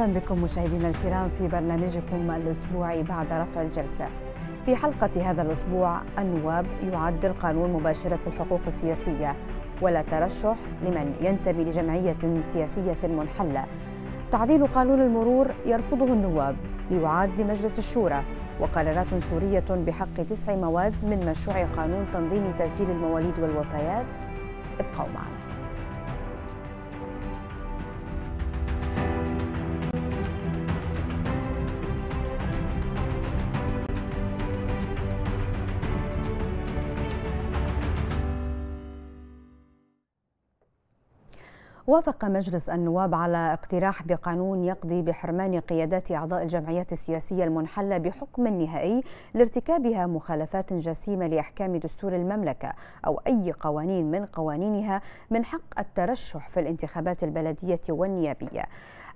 اهلا بكم مشاهدينا الكرام في برنامجكم الاسبوعي بعد رفع الجلسه. في حلقه هذا الاسبوع النواب يعد القانون مباشره الحقوق السياسيه ولا ترشح لمن ينتمي لجمعيه سياسيه منحله. تعديل قانون المرور يرفضه النواب ليعاد لمجلس الشورى وقرارات شوريه بحق تسع مواد من مشروع قانون تنظيم تسجيل المواليد والوفيات. ابقوا معنا. وافق مجلس النواب على اقتراح بقانون يقضي بحرمان قيادات أعضاء الجمعيات السياسية المنحلة بحكم نهائي لارتكابها مخالفات جسيمة لأحكام دستور المملكة أو أي قوانين من قوانينها من حق الترشح في الانتخابات البلدية والنيابية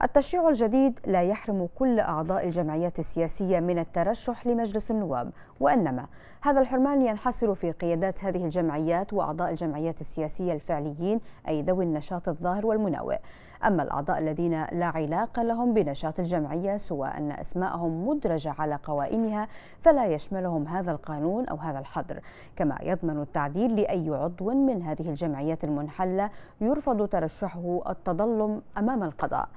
التشريع الجديد لا يحرم كل أعضاء الجمعيات السياسية من الترشح لمجلس النواب وإنما هذا الحرمان ينحصر في قيادات هذه الجمعيات وأعضاء الجمعيات السياسية الفعليين أي ذوي النشاط الظاهر والمناوئ أما الأعضاء الذين لا علاقة لهم بنشاط الجمعية سوى أن أسماءهم مدرجة على قوائمها فلا يشملهم هذا القانون أو هذا الحظر كما يضمن التعديل لأي عضو من هذه الجمعيات المنحلة يرفض ترشحه التظلم أمام القضاء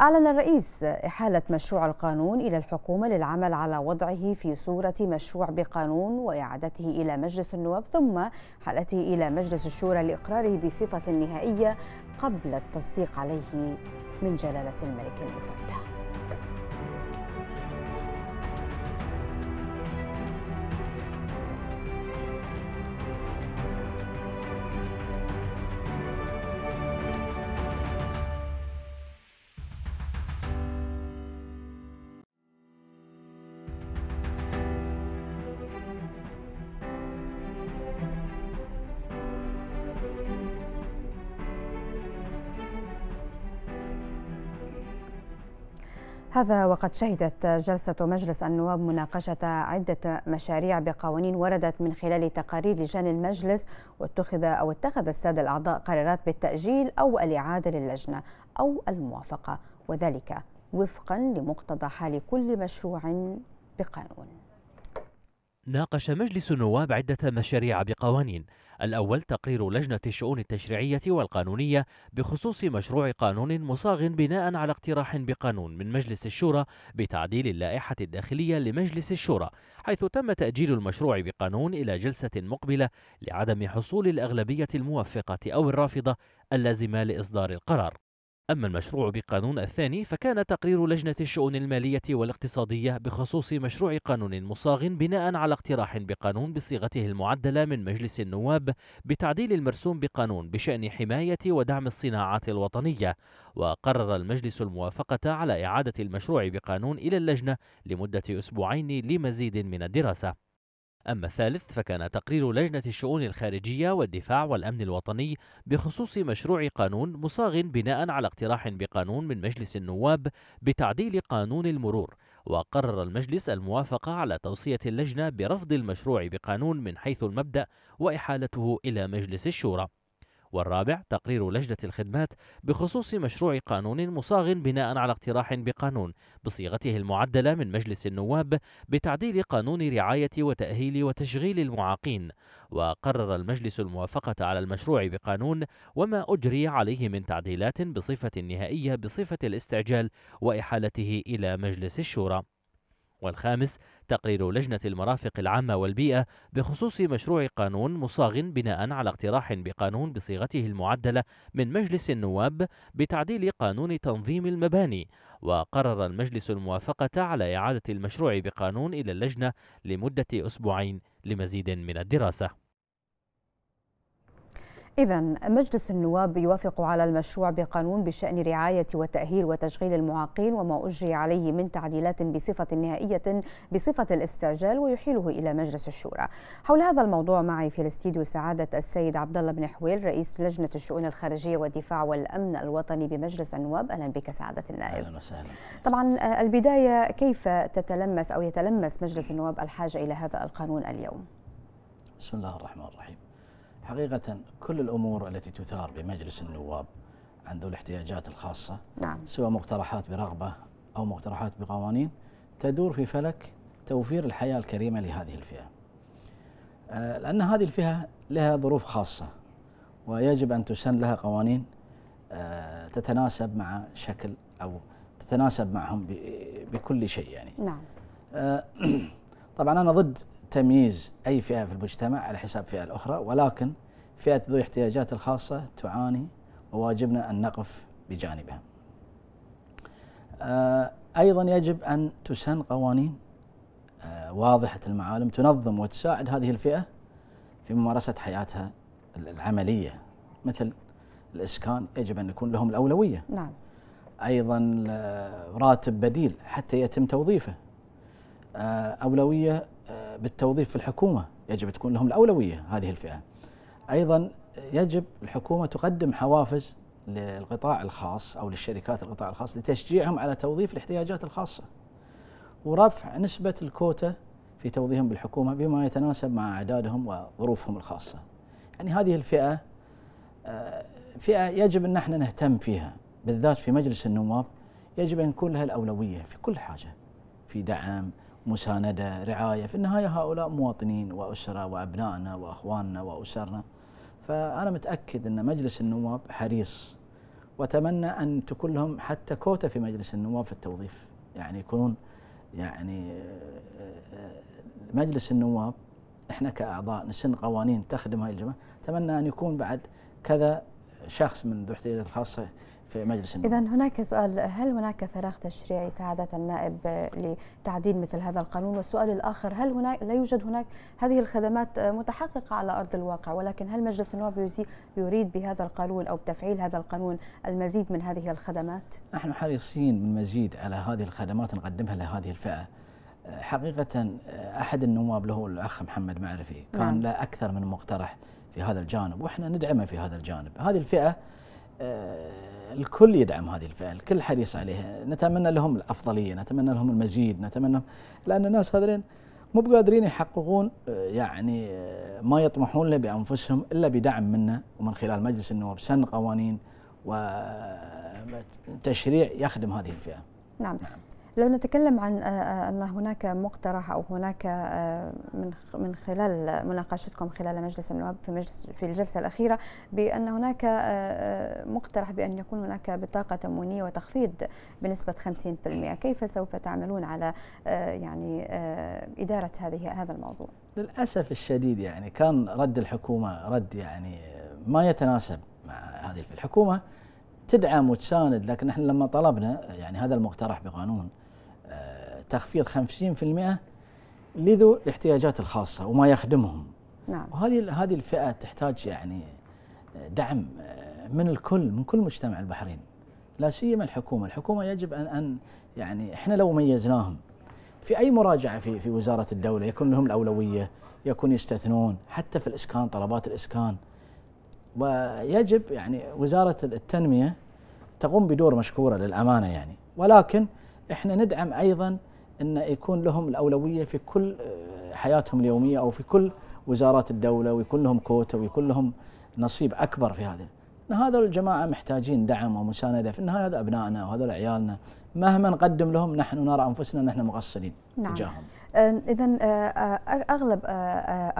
أعلن الرئيس إحالة مشروع القانون إلى الحكومة للعمل على وضعه في صورة مشروع بقانون وإعادته إلى مجلس النواب ثم حالته إلى مجلس الشورى لإقراره بصفة نهائية قبل التصديق عليه من جلالة الملك المفتاح هذا وقد شهدت جلسة مجلس النواب مناقشة عدة مشاريع بقوانين وردت من خلال تقارير لجان المجلس واتخذ أو اتخذ السادة الأعضاء قرارات بالتأجيل أو الإعادة للجنة أو الموافقة وذلك وفقا لمقتضى حال كل مشروع بقانون ناقش مجلس النواب عدة مشاريع بقوانين الأول تقرير لجنة الشؤون التشريعية والقانونية بخصوص مشروع قانون مصاغ بناء على اقتراح بقانون من مجلس الشورى بتعديل اللائحة الداخلية لمجلس الشورى حيث تم تأجيل المشروع بقانون إلى جلسة مقبلة لعدم حصول الأغلبية الموافقة أو الرافضة اللازمة لإصدار القرار أما المشروع بقانون الثاني فكان تقرير لجنة الشؤون المالية والاقتصادية بخصوص مشروع قانون مصاغ بناء على اقتراح بقانون بصيغته المعدلة من مجلس النواب بتعديل المرسوم بقانون بشأن حماية ودعم الصناعات الوطنية وقرر المجلس الموافقة على إعادة المشروع بقانون إلى اللجنة لمدة أسبوعين لمزيد من الدراسة أما الثالث فكان تقرير لجنة الشؤون الخارجية والدفاع والأمن الوطني بخصوص مشروع قانون مصاغ بناء على اقتراح بقانون من مجلس النواب بتعديل قانون المرور وقرر المجلس الموافقة على توصية اللجنة برفض المشروع بقانون من حيث المبدأ وإحالته إلى مجلس الشورى والرابع تقرير لجنة الخدمات بخصوص مشروع قانون مصاغ بناء على اقتراح بقانون بصيغته المعدلة من مجلس النواب بتعديل قانون رعاية وتأهيل وتشغيل المعاقين وقرر المجلس الموافقة على المشروع بقانون وما أجري عليه من تعديلات بصفة نهائية بصفة الاستعجال وإحالته إلى مجلس الشورى والخامس تقرير لجنة المرافق العامة والبيئة بخصوص مشروع قانون مصاغ بناء على اقتراح بقانون بصيغته المعدلة من مجلس النواب بتعديل قانون تنظيم المباني وقرر المجلس الموافقة على إعادة المشروع بقانون إلى اللجنة لمدة أسبوعين لمزيد من الدراسة إذا مجلس النواب يوافق على المشروع بقانون بشأن رعاية وتأهيل وتشغيل المعاقين وما أجري عليه من تعديلات بصفة نهائية بصفة الاستعجال ويحيله إلى مجلس الشورى. حول هذا الموضوع معي في الاستديو سعادة السيد عبد الله بن حويل رئيس لجنة الشؤون الخارجية والدفاع والأمن الوطني بمجلس النواب، أهلا بك سعادة النائب. أهلا وسهلا. طبعا آه، البداية كيف تتلمس أو يتلمس مجلس النواب الحاجة إلى هذا القانون اليوم؟ بسم الله الرحمن الرحيم. حقيقة كل الأمور التي تثار بمجلس النواب عن ذوي الاحتياجات الخاصة نعم. سواء مقترحات برغبة أو مقترحات بقوانين تدور في فلك توفير الحياة الكريمة لهذه الفئة آه، لأن هذه الفئة لها ظروف خاصة ويجب أن تسن لها قوانين آه، تتناسب مع شكل أو تتناسب معهم بكل شيء يعني نعم آه، طبعا أنا ضد تمييز أي فئة في المجتمع على حساب فئة الأخرى ولكن فئة ذوي الاحتياجات الخاصة تعاني وواجبنا أن نقف بجانبها آه، أيضا يجب أن تسن قوانين آه، واضحة المعالم تنظم وتساعد هذه الفئة في ممارسة حياتها العملية مثل الإسكان يجب أن يكون لهم الأولوية نعم أيضا راتب بديل حتى يتم توظيفه آه، أولوية بالتوظيف في الحكومة يجب تكون لهم الأولوية هذه الفئة أيضا يجب الحكومة تقدم حوافز للقطاع الخاص أو للشركات القطاع الخاص لتشجيعهم على توظيف الاحتياجات الخاصة ورفع نسبة الكوتا في توظيفهم بالحكومة بما يتناسب مع أعدادهم وظروفهم الخاصة يعني هذه الفئة آه، فئة يجب أن احنا نهتم فيها بالذات في مجلس النواب يجب أن يكون لها الأولوية في كل حاجة في دعم مساندة رعاية في النهاية هؤلاء مواطنين وأسرة وأبنائنا وأخواننا وأسرنا فأنا متأكد أن مجلس النواب حريص وأتمنى أن تكون لهم حتى كوتا في مجلس النواب في التوظيف يعني يكونون يعني مجلس النواب احنا كاعضاء نسن قوانين تخدم هاي الجماعه اتمنى ان يكون بعد كذا شخص من ذو احتياجات الخاصه في مجلس النواب إذا هناك سؤال هل هناك فراغ تشريعي سعادة النائب لتعديل مثل هذا القانون والسؤال الآخر هل هناك لا يوجد هناك هذه الخدمات متحققة على أرض الواقع ولكن هل مجلس النواب يريد بهذا القانون أو بتفعيل هذا القانون المزيد من هذه الخدمات؟ نحن حريصين بالمزيد على هذه الخدمات نقدمها لهذه الفئة حقيقة أحد النواب له الأخ محمد معرفي كان نعم. له أكثر من مقترح في هذا الجانب وإحنا ندعمه في هذا الجانب هذه الفئة آه، الكل يدعم هذه الفئة الكل حريص عليها نتمنى لهم الأفضلية نتمنى لهم المزيد نتمنى لأن الناس هذين مو بقادرين يحققون آه، يعني آه، ما يطمحون له بأنفسهم إلا بدعم منا ومن خلال مجلس النواب سن قوانين وتشريع يخدم هذه الفئة نعم. نعم. لو نتكلم عن آه، آه، ان هناك مقترح او هناك آه، من من خلال مناقشتكم خلال مجلس النواب في مجلس في الجلسه الاخيره بان هناك مقترح بان يكون هناك بطاقه تموينيه وتخفيض بنسبه 50% كيف سوف تعملون على يعني اداره هذه هذا الموضوع للاسف الشديد يعني كان رد الحكومه رد يعني ما يتناسب مع هذه الحكومه تدعم وتساند لكن احنا لما طلبنا يعني هذا المقترح بقانون تخفيض 50% لذو الاحتياجات الخاصة وما يخدمهم نعم. وهذه هذه الفئة تحتاج يعني دعم من الكل من كل مجتمع البحرين لا سيما الحكومة الحكومة يجب أن أن يعني إحنا لو ميزناهم في أي مراجعة في في وزارة الدولة يكون لهم الأولوية يكون يستثنون حتى في الإسكان طلبات الإسكان ويجب يعني وزارة التنمية تقوم بدور مشكورة للأمانة يعني ولكن إحنا ندعم أيضا أن يكون لهم الأولوية في كل آه، حياتهم اليومية أو في كل وزارات الدولة ويكون لهم كوتا ويكون لهم نصيب أكبر في هذه ان هذول الجماعه محتاجين دعم ومسانده في النهايه هذا ابنائنا وهذول عيالنا مهما نقدم لهم نحن نرى انفسنا نحن مقصرين نعم. تجاههم اذا آه، آه، اغلب آه،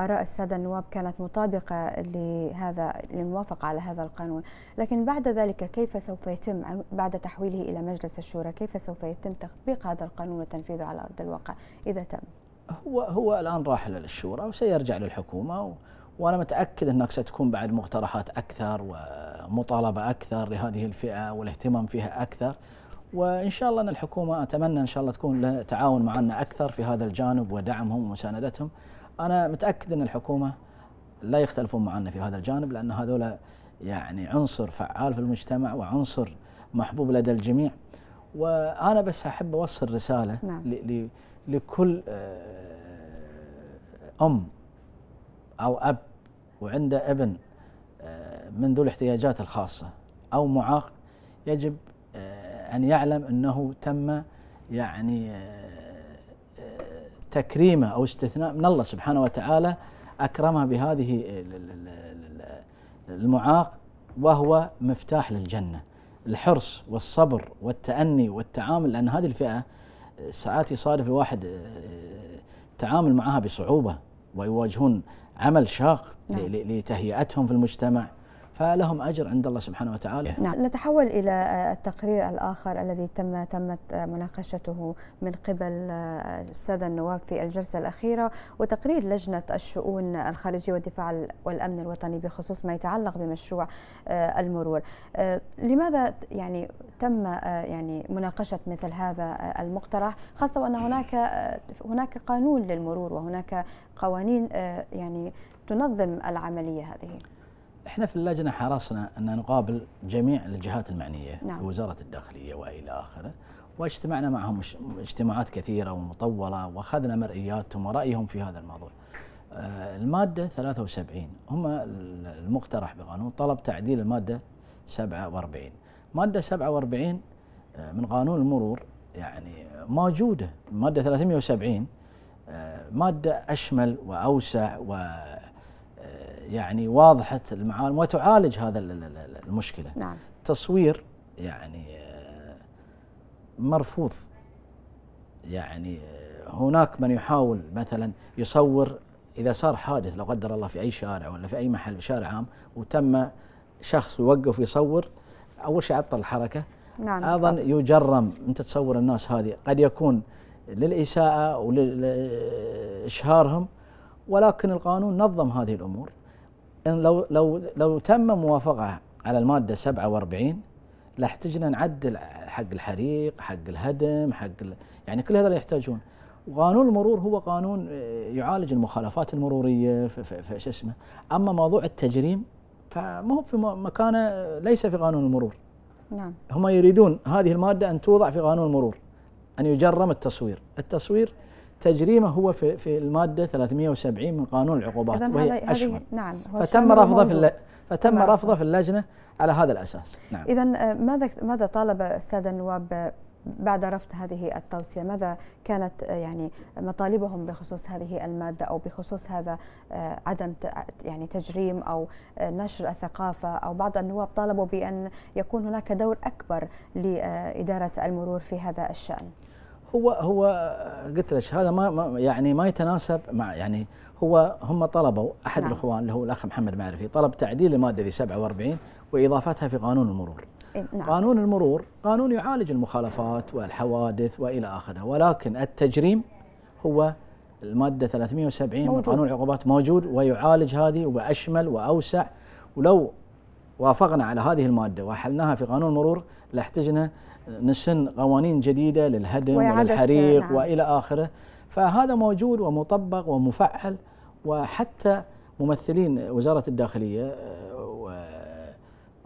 اراء الساده النواب كانت مطابقه لهذا للموافقه على هذا القانون لكن بعد ذلك كيف سوف يتم بعد تحويله الى مجلس الشورى كيف سوف يتم تطبيق هذا القانون وتنفيذه على ارض الواقع اذا تم هو هو الان راح للشورى وسيرجع للحكومه و... وانا متاكد انك ستكون بعد مقترحات اكثر و مطالبه اكثر لهذه الفئه والاهتمام فيها اكثر وان شاء الله ان الحكومه اتمنى ان شاء الله تكون لها تعاون معنا اكثر في هذا الجانب ودعمهم ومساندتهم انا متاكد ان الحكومه لا يختلفون معنا في هذا الجانب لان هذول يعني عنصر فعال في المجتمع وعنصر محبوب لدى الجميع وانا بس احب اوصل رساله نعم. لكل آه، ام او اب وعنده ابن من ذو الاحتياجات الخاصة أو معاق يجب آه، أن يعلم أنه تم يعني آه، آه، تكريمه أو استثناء من الله سبحانه وتعالى أكرمه بهذه المعاق وهو مفتاح للجنة الحرص والصبر والتأني والتعامل لأن هذه الفئة ساعات يصادف الواحد تعامل معها بصعوبة ويواجهون عمل شاق نعم. لتهيئتهم في المجتمع فلهم أجر عند الله سبحانه وتعالى نعم نتحول إلى آه، التقرير الآخر الذي تم تمت آه، مناقشته من قبل آه، السادة النواب في الجلسة الأخيرة وتقرير لجنة الشؤون الخارجية والدفاع والأمن الوطني بخصوص ما يتعلق بمشروع المرور لماذا يعني تم يعني مناقشة مثل هذا المقترح خاصة وأن هناك هناك قانون للمرور وهناك قوانين يعني تنظم العملية هذه احنا في اللجنه حرصنا ان نقابل جميع الجهات المعنيه نعم. وزاره الداخليه والى اخره واجتمعنا معهم اجتماعات كثيره ومطوله واخذنا مرئياتهم ورايهم في هذا الموضوع. آه، الماده 73 هم المقترح بقانون طلب تعديل الماده 47 ماده 47 آه، من قانون المرور يعني موجوده ماده 370 آه، ماده اشمل واوسع و يعني واضحه المعالم وتعالج هذا المشكله نعم. تصوير يعني آه، مرفوض يعني آه، هناك من يحاول مثلا يصور اذا صار حادث لا قدر الله في اي شارع ولا في اي محل شارع عام وتم شخص يوقف يصور اول شيء عطل الحركه نعم ايضا طبعا. يجرم انت تصور الناس هذه قد يكون للاساءه ولاشهارهم ولكن القانون نظم هذه الامور لو لو لو تم موافقه على الماده 47 لاحتجنا نعدل حق الحريق، حق الهدم، حق يعني كل هذا يحتاجون. وقانون المرور هو قانون آه، يعالج المخالفات المروريه في شو اسمه، اما موضوع التجريم فما هو في مكانه ليس في قانون المرور. نعم. هم يريدون هذه الماده ان توضع في قانون المرور. ان يجرم التصوير، التصوير تجريمه هو في في الماده 370 من قانون العقوبات وهي اشهر نعم فتم رفضه في فتم رفضه في اللجنه على هذا الاساس نعم اذا آه، ماذا ماذا طالب الساده النواب بعد رفض هذه التوصية ماذا كانت آه، يعني مطالبهم بخصوص هذه المادة أو بخصوص هذا آه، عدم يعني تجريم أو نشر الثقافة أو بعض النواب طالبوا بأن يكون هناك دور أكبر لإدارة المرور في هذا الشأن هو هو قلت لك هذا ما يعني ما يتناسب مع يعني هو هم طلبوا احد نعم. الاخوان اللي هو الاخ محمد معرفي طلب تعديل الماده ذي 47 واضافتها في قانون المرور. نعم. قانون المرور قانون يعالج المخالفات والحوادث والى اخره ولكن التجريم هو الماده 370 موجود. من قانون العقوبات موجود ويعالج هذه واشمل واوسع ولو وافقنا على هذه الماده واحلناها في قانون المرور لاحتجنا نشن قوانين جديده للهدم والحريق نعم. والى اخره فهذا موجود ومطبق ومفعل وحتى ممثلين وزاره الداخليه آه،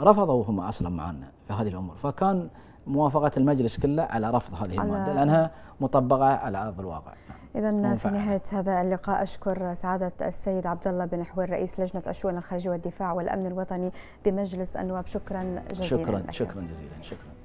رفضوا هم اصلا معنا في هذه الامور فكان موافقه المجلس كله على رفض هذه الماده لانها مطبقه على ارض الواقع. اذا في نهايه هذا اللقاء اشكر سعاده السيد عبد الله بن حوير رئيس لجنه الشؤون الخارجيه والدفاع والامن الوطني بمجلس النواب شكرا جزيلا شكرا شكرا جزيلا شكرا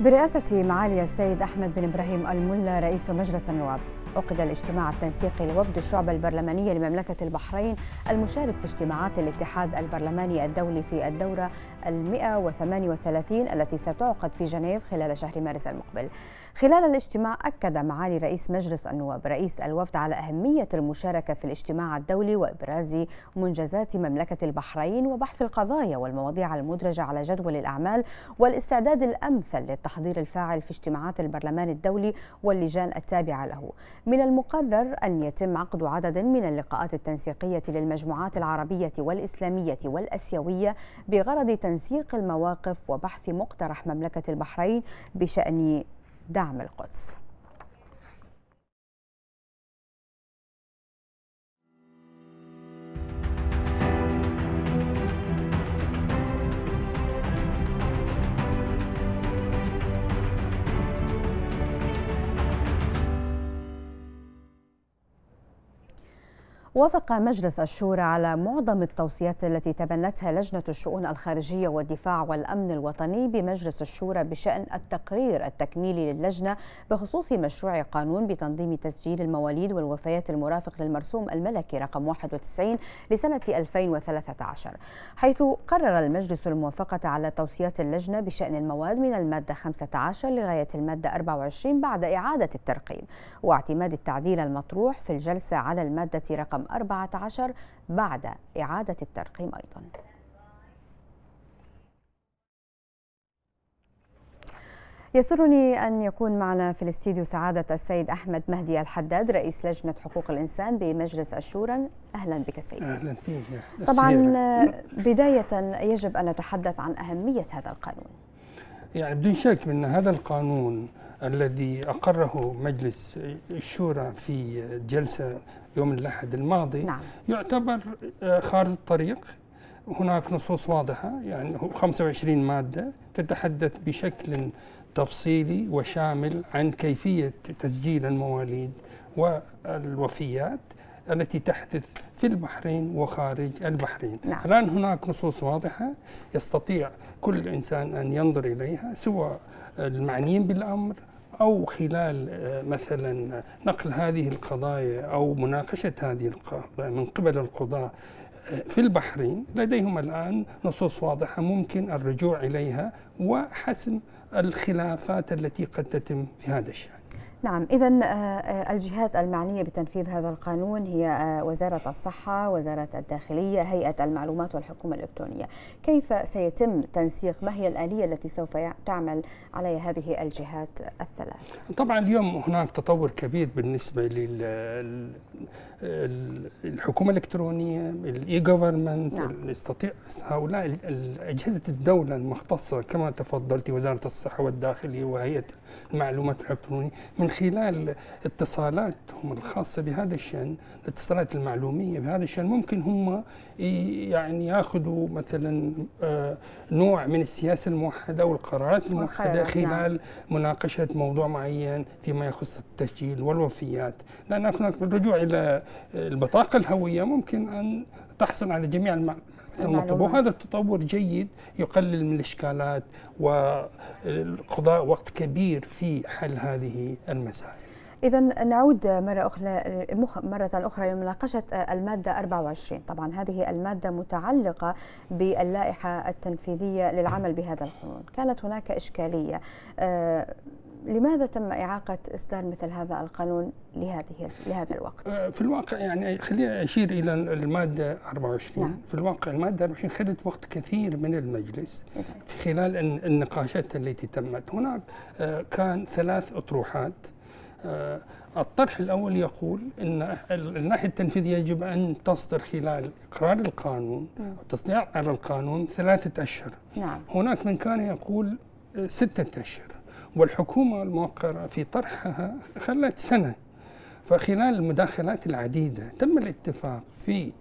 برئاسة معالي السيد أحمد بن إبراهيم الملا رئيس مجلس النواب عقد الاجتماع التنسيقي لوفد الشعب البرلمانية لمملكة البحرين المشارك في اجتماعات الاتحاد البرلماني الدولي في الدورة المئة 138 التي ستعقد في جنيف خلال شهر مارس المقبل خلال الاجتماع أكد معالي رئيس مجلس النواب رئيس الوفد على أهمية المشاركة في الاجتماع الدولي وإبراز منجزات مملكة البحرين وبحث القضايا والمواضيع المدرجة على جدول الأعمال والاستعداد الأمثل للتحضير الفاعل في اجتماعات البرلمان الدولي واللجان التابعة له من المقرر أن يتم عقد عدد من اللقاءات التنسيقية للمجموعات العربية والإسلامية والأسيوية بغرض تنسيق المواقف وبحث مقترح مملكة البحرين بشأن دعم القدس وافق مجلس الشورى على معظم التوصيات التي تبنتها لجنة الشؤون الخارجية والدفاع والأمن الوطني بمجلس الشورى بشأن التقرير التكميلي للجنة بخصوص مشروع قانون بتنظيم تسجيل المواليد والوفيات المرافق للمرسوم الملكي رقم 91 لسنة 2013 حيث قرر المجلس الموافقة على توصيات اللجنة بشأن المواد من المادة 15 لغاية المادة 24 بعد إعادة الترقيم واعتماد التعديل المطروح في الجلسة على المادة رقم 14 بعد إعادة الترقيم أيضا يسرني أن يكون معنا في الاستديو سعادة السيد أحمد مهدي الحداد رئيس لجنة حقوق الإنسان بمجلس الشورى أهلا بك سيد أهلا فيك طبعا بداية يجب أن نتحدث عن أهمية هذا القانون يعني بدون شك من هذا القانون الذي أقره مجلس الشورى في جلسة يوم الأحد الماضي نعم. يعتبر آه، خارج الطريق هناك نصوص واضحة يعني 25 مادة تتحدث بشكل تفصيلي وشامل عن كيفية تسجيل المواليد والوفيات التي تحدث في البحرين وخارج البحرين نعم. الآن هناك نصوص واضحة يستطيع كل إنسان أن ينظر إليها سواء المعنيين بالأمر أو خلال آه، مثلا نقل هذه القضايا أو مناقشة هذه القضايا من قبل القضاة آه، في البحرين لديهم الآن نصوص واضحة ممكن الرجوع إليها وحسم الخلافات التي قد تتم في هذا الشأن نعم إذا آه، آه، الجهات المعنية بتنفيذ هذا القانون هي آه، وزارة الصحة، وزارة الداخلية، هيئة المعلومات والحكومة الإلكترونية. كيف سيتم تنسيق ما هي الآلية التي سوف تعمل عليها هذه الجهات الثلاث؟ طبعا اليوم هناك تطور كبير بالنسبة للحكومة الإلكترونية، الإي جوفرمنت نعم. يستطيع هؤلاء أجهزة الدولة المختصة كما تفضلت وزارة الصحة والداخلية وهيئة المعلومات الإلكترونية من من خلال اتصالاتهم الخاصة بهذا الشأن الاتصالات المعلومية بهذا الشأن ممكن هم يعني ياخذوا مثلا آه، نوع من السياسة الموحدة والقرارات الموحدة نعم. خلال مناقشة موضوع معين فيما يخص التسجيل والوفيات لأن هناك بالرجوع إلى البطاقة الهوية ممكن أن تحصل على جميع المعلومات المطلوب وهذا التطور جيد يقلل من الإشكالات وقضاء وقت كبير في حل هذه المسائل إذا نعود مرة أخرى مرة أخرى لمناقشة المادة 24 طبعا هذه المادة متعلقة باللائحة التنفيذية للعمل بهذا القانون كانت هناك إشكالية آه، لماذا تم إعاقة إصدار مثل هذا القانون لهذه لهذا الوقت؟ آه، في الواقع يعني خليني أشير إلى المادة 24 نعم. في الواقع المادة 24 خدت وقت كثير من المجلس في خلال النقاشات التي تمت هناك آه، كان ثلاث أطروحات آه، الطرح الأول يقول أن الناحية التنفيذية يجب أن تصدر خلال إقرار القانون وتصدير على القانون ثلاثة أشهر نعم. هناك من كان يقول ستة أشهر والحكومة الموقرة في طرحها خلت سنة فخلال المداخلات العديدة تم الاتفاق في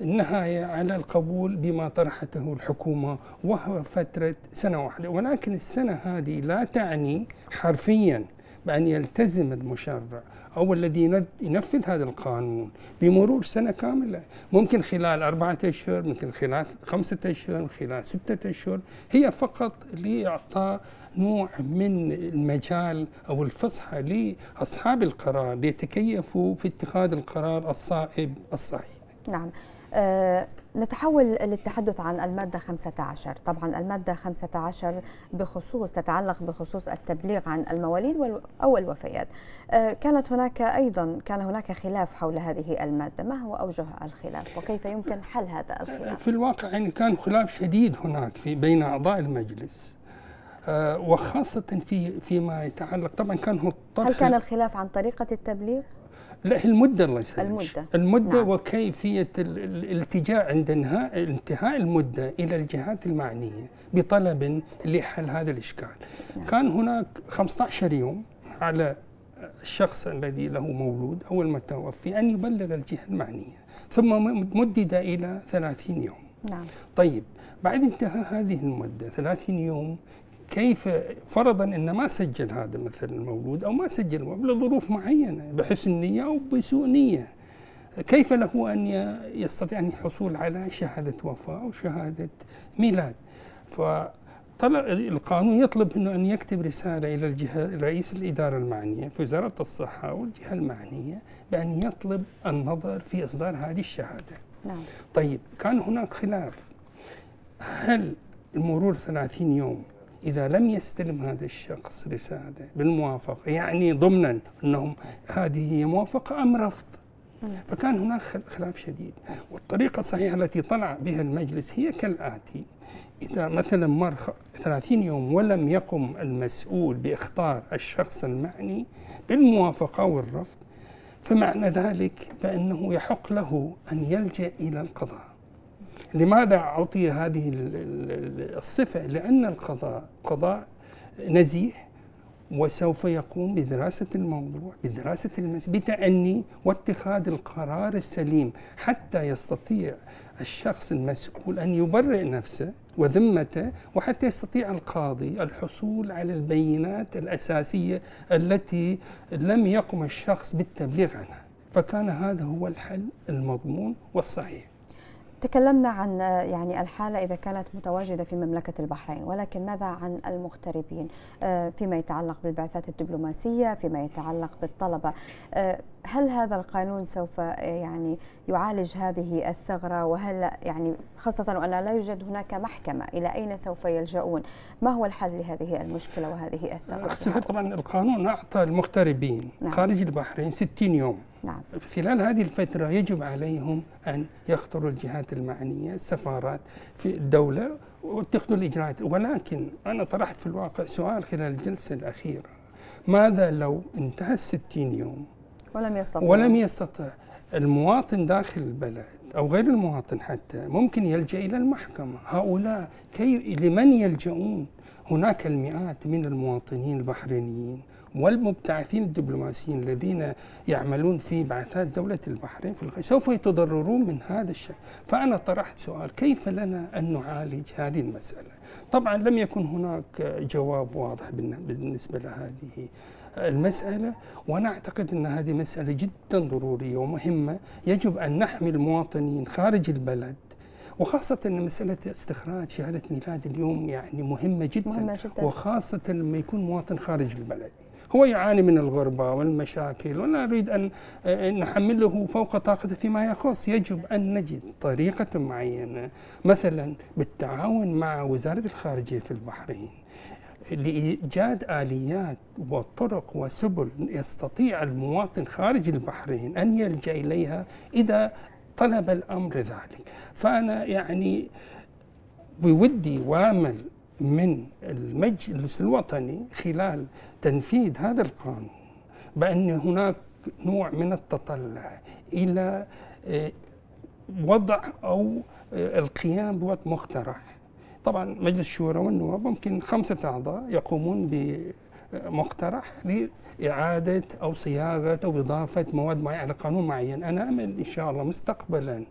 النهاية على القبول بما طرحته الحكومة وهو فترة سنة واحدة ولكن السنة هذه لا تعني حرفياً بأن يلتزم المشرع أو الذي ينفذ هذا القانون بمرور سنة كاملة ممكن خلال أربعة أشهر ممكن خلال خمسة أشهر من خلال ستة أشهر هي فقط لإعطاء نوع من المجال أو الفسحة لأصحاب القرار ليتكيفوا في اتخاذ القرار الصائب الصحيح نعم آه، نتحول للتحدث عن المادة 15 طبعا المادة 15 بخصوص تتعلق بخصوص التبليغ عن المواليد أو الوفيات آه، كانت هناك أيضا كان هناك خلاف حول هذه المادة ما هو أوجه الخلاف وكيف يمكن حل هذا الخلاف في الواقع يعني كان خلاف شديد هناك في بين أعضاء المجلس آه، وخاصة في فيما يتعلق طبعا كان هو هل كان الخلاف عن طريقة التبليغ؟ لا المدة الله يسلمك المدة, المدة نعم. وكيفية الالتجاء عند انهاء انتهاء المدة إلى الجهات المعنية بطلب لحل هذا الإشكال نعم. كان هناك 15 يوم على الشخص الذي له مولود أول ما توفي أن يبلغ الجهة المعنية ثم مدد إلى 30 يوم نعم. طيب بعد انتهاء هذه المدة 30 يوم كيف فرضا ان ما سجل هذا مثلا المولود او ما سجل لظروف معينه بحسن نيه او بسوء نيه كيف له ان يستطيع ان الحصول على شهاده وفاه او شهاده ميلاد فطلع القانون يطلب انه ان يكتب رساله الى الجهه رئيس الاداره المعنيه في وزاره الصحه والجهه المعنيه بان يطلب النظر في اصدار هذه الشهاده. نعم. طيب كان هناك خلاف هل المرور 30 يوم إذا لم يستلم هذا الشخص رسالة بالموافقة يعني ضمنا أنهم هذه هي موافقة أم رفض فكان هناك خلاف شديد والطريقة الصحيحة التي طلع بها المجلس هي كالآتي إذا مثلا مر 30 يوم ولم يقم المسؤول بإخطار الشخص المعني بالموافقة والرفض فمعنى ذلك بأنه يحق له أن يلجأ إلى القضاء لماذا أعطي هذه الصفة؟ لأن القضاء قضاء نزيه وسوف يقوم بدراسة الموضوع بدراسة المسألة بتأني واتخاذ القرار السليم حتى يستطيع الشخص المسؤول أن يبرئ نفسه وذمته وحتى يستطيع القاضي الحصول على البينات الأساسية التي لم يقم الشخص بالتبليغ عنها فكان هذا هو الحل المضمون والصحيح تكلمنا عن يعني الحالة إذا كانت متواجدة في مملكة البحرين ولكن ماذا عن المغتربين آه، فيما يتعلق بالبعثات الدبلوماسية فيما يتعلق بالطلبة آه، هل هذا القانون سوف آه، يعني يعالج هذه الثغرة وهل يعني خاصة وأن لا يوجد هناك محكمة إلى أين سوف يلجؤون ما هو الحل لهذه المشكلة وهذه الثغرة طبعا آه، القانون أعطى المغتربين نعم. خارج البحرين 60 يوم نعم. خلال هذه الفترة يجب عليهم أن يخطروا الجهات المعنية السفارات في الدولة واتخذوا الإجراءات ولكن أنا طرحت في الواقع سؤال خلال الجلسة الأخيرة ماذا لو انتهى الستين يوم ولم يستطع ولم يستطع المواطن داخل البلد أو غير المواطن حتى ممكن يلجأ إلى المحكمة هؤلاء كي لمن يلجؤون هناك المئات من المواطنين البحرينيين والمبتعثين الدبلوماسيين الذين يعملون في بعثات دولة البحرين في الخارج سوف يتضررون من هذا الشيء فأنا طرحت سؤال كيف لنا أن نعالج هذه المسألة طبعا لم يكن هناك جواب واضح بالنسبة لهذه المسألة وأنا أعتقد أن هذه مسألة جدا ضرورية ومهمة يجب أن نحمي المواطنين خارج البلد وخاصة أن مسألة استخراج شهادة ميلاد اليوم يعني مهمة جدا, مهمة جداً. وخاصة لما يكون مواطن خارج البلد هو يعاني من الغربة والمشاكل ولا أريد أن أه، نحمله فوق طاقته فيما يخص يجب أن نجد طريقة معينة مثلا بالتعاون مع وزارة الخارجية في البحرين لإيجاد آليات وطرق وسبل يستطيع المواطن خارج البحرين أن يلجأ إليها إذا طلب الأمر ذلك فأنا يعني بودي وامل من المجلس الوطني خلال تنفيذ هذا القانون بأن هناك نوع من التطلع إلى آه، وضع أو آه، القيام بوضع مقترح طبعا مجلس الشورى والنواب ممكن خمسة أعضاء يقومون بمقترح لإعادة أو صياغة أو إضافة مواد معينة على قانون معين أنا أمل إن شاء الله مستقبلا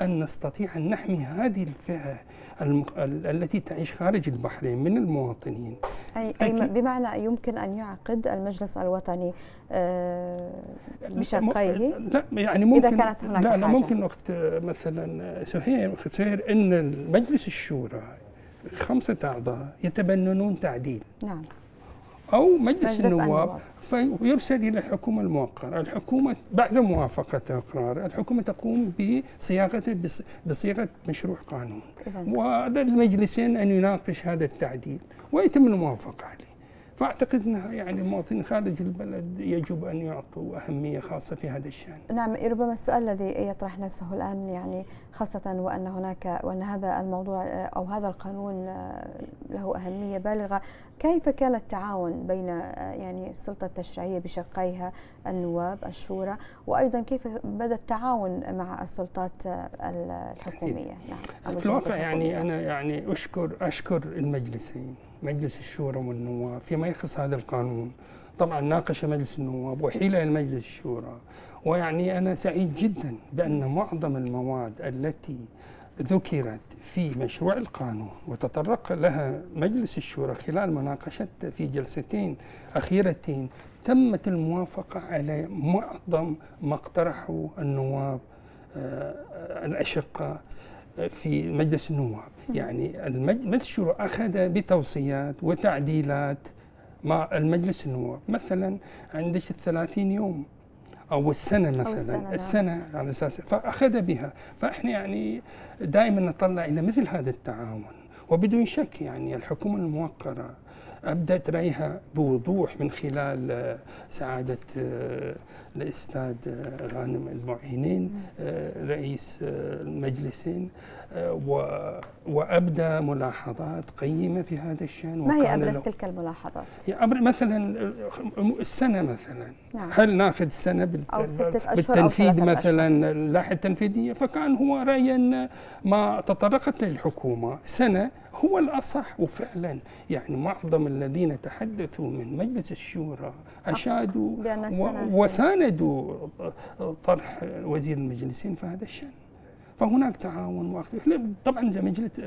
أن نستطيع أن نحمي هذه الفئة المق... ال... التي تعيش خارج البحرين من المواطنين أي... أي بمعنى يمكن أن يعقد المجلس الوطني آه، بشرقيه لا يعني ممكن إذا كانت هناك لا, لا ممكن وقت مثلا سهير سهير أن مجلس الشورى خمسة أعضاء يتبننون تعديل نعم أو مجلس, مجلس النواب فيرسل إلى الحكومة الموقرة الحكومة بعد موافقة إقرار الحكومة تقوم بصياغته بصيغة مشروع قانون المجلسين أن يناقش هذا التعديل ويتم الموافقة عليه واعتقد انها يعني المواطنين خارج البلد يجب ان يعطوا اهميه خاصه في هذا الشان. نعم ربما السؤال الذي يطرح نفسه الان يعني خاصه وان هناك وان هذا الموضوع او هذا القانون آه، له اهميه بالغه، كيف كان التعاون بين آه، يعني السلطه التشريعيه بشقيها النواب، الشورى، وايضا كيف بدا التعاون مع السلطات آه، الحكوميه؟ نعم في الواقع يعني انا يعني اشكر اشكر المجلسين مجلس الشورى والنواب فيما يخص هذا القانون طبعا ناقش مجلس النواب وحيل إلى مجلس الشورى ويعني أنا سعيد جدا بأن معظم المواد التي ذكرت في مشروع القانون وتطرق لها مجلس الشورى خلال مناقشته في جلستين أخيرتين تمت الموافقة على معظم ما اقترحه النواب آه، الأشقاء في مجلس النواب يعني المجلس الشورى أخذ بتوصيات وتعديلات مع المجلس النواب مثلا عندك الثلاثين يوم أو السنة مثلا أو السنة, نعم. السنة على أساس فأخذ بها فإحنا يعني دائما نطلع إلى مثل هذا التعاون وبدون شك يعني الحكومة الموقرة أبدت رأيها بوضوح من خلال آه، سعادة آه، الأستاذ آه، غانم المعينين رئيس المجلسين وأبدى ملاحظات قيمة في هذا الشأن ما هي أبرز تلك الملاحظات؟ يعني مثلا السنة مثلا نعم. هل ناخذ سنة بالتنفيذ مثلا اللائحة التنفيذية فكان هو رأيا ما تطرقت للحكومة سنة هو الأصح وفعلا يعني معظم الذين تحدثوا من مجلس الشورى أشادوا وساندوا طرح وزير المجلسين في هذا الشأن فهناك تعاون واخذ طبعا لمجلس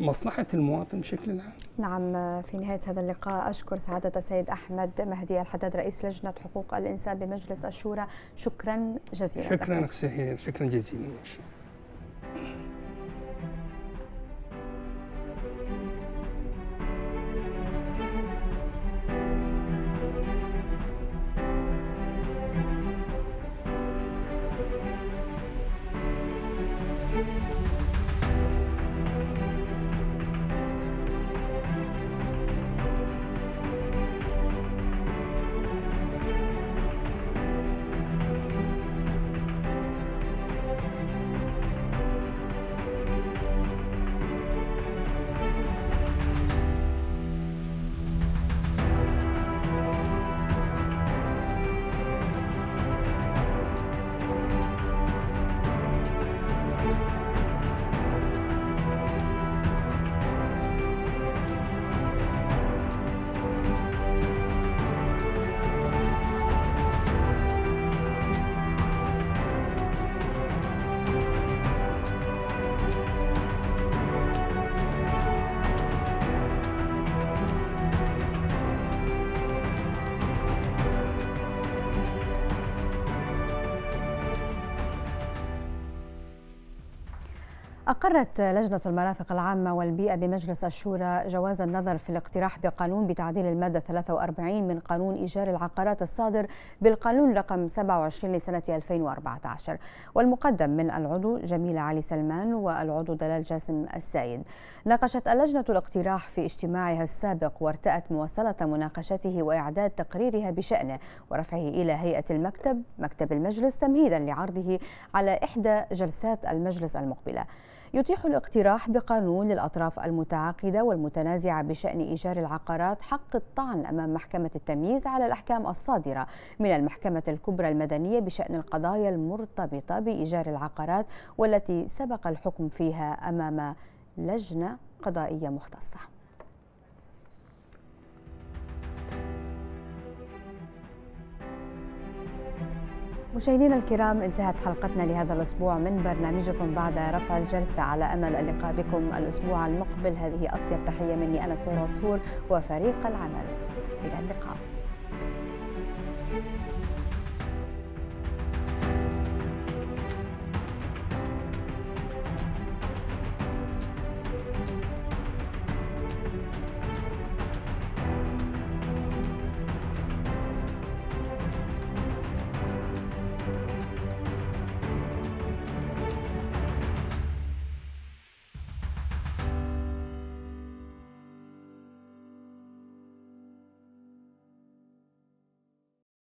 لمصلحه المواطن بشكل عام نعم في نهاية هذا اللقاء أشكر سعادة السيد أحمد مهدي الحداد رئيس لجنة حقوق الإنسان بمجلس الشورى شكرا جزيلا شكرا سهير شكرا جزيلا أقرت لجنة المرافق العامة والبيئة بمجلس الشورى جواز النظر في الاقتراح بقانون بتعديل المادة 43 من قانون إيجار العقارات الصادر بالقانون رقم 27 لسنة 2014 والمقدم من العضو جميلة علي سلمان والعضو دلال جاسم السيد ناقشت اللجنة الاقتراح في اجتماعها السابق وارتأت مواصلة مناقشته وإعداد تقريرها بشأنه ورفعه إلى هيئة المكتب مكتب المجلس تمهيدا لعرضه على إحدى جلسات المجلس المقبلة يتيح الاقتراح بقانون للأطراف المتعاقدة والمتنازعة بشأن إيجار العقارات حق الطعن أمام محكمة التمييز على الأحكام الصادرة من المحكمة الكبرى المدنية بشأن القضايا المرتبطة بإيجار العقارات والتي سبق الحكم فيها أمام لجنة قضائية مختصة مشاهدينا الكرام انتهت حلقتنا لهذا الأسبوع من برنامجكم بعد رفع الجلسة على أمل اللقاء بكم الأسبوع المقبل هذه أطيب تحية مني أنا سورة عصفور وفريق العمل إلى اللقاء